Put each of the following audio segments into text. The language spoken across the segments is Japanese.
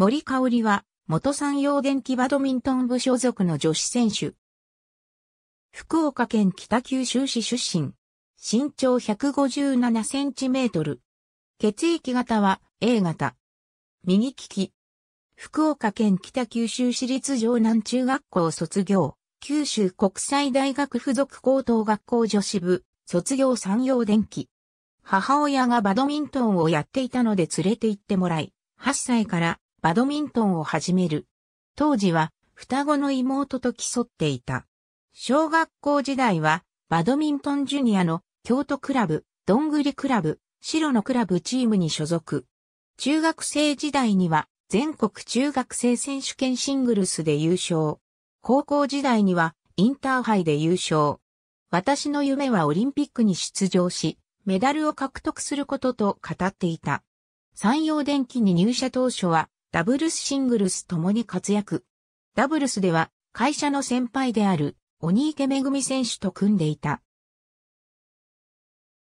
森香織は、元山陽電機バドミントン部所属の女子選手。福岡県北九州市出身。身長157センチメートル。血液型は A 型。右利き。福岡県北九州市立城南中学校卒業。九州国際大学附属高等学校女子部。卒業産業電機。母親がバドミントンをやっていたので連れて行ってもらい、8歳からバドミントンを始める。当時は双子の妹と競っていた。小学校時代はバドミントンジュニアの京都クラブ、どんぐりクラブ、白のクラブチームに所属。中学生時代には全国中学生選手権シングルスで優勝。高校時代にはインターハイで優勝。私の夢はオリンピックに出場し、メダルを獲得することと語っていた。山陽電機に入社当初はダブルスシングルスともに活躍。ダブルスでは会社の先輩である鬼池めぐみ選手と組んでいた。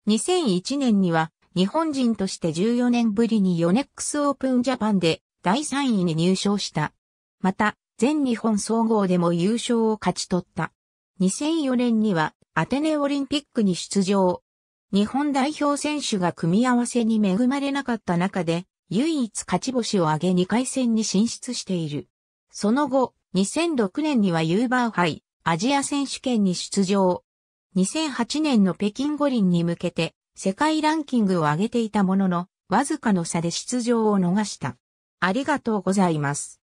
2001年には日本人として14年ぶりにヨネックスオープンジャパンで第3位に入賞した。また、全日本総合でも優勝を勝ち取った。2004年にはアテネオリンピックに出場。日本代表選手が組み合わせに恵まれなかった中で唯一勝ち星を挙げ2回戦に進出している。その後、2006年にはユーバー杯アジア選手権に出場。2008年の北京五輪に向けて世界ランキングを上げていたものの、わずかの差で出場を逃した。ありがとうございます。